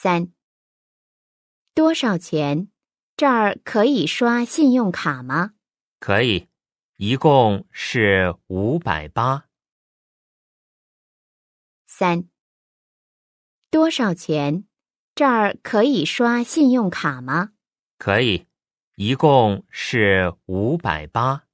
三，多少钱？这儿可以刷信用卡吗？可以，一共是五百八。三，多少钱？这儿可以刷信用卡吗？可以，一共是五百八。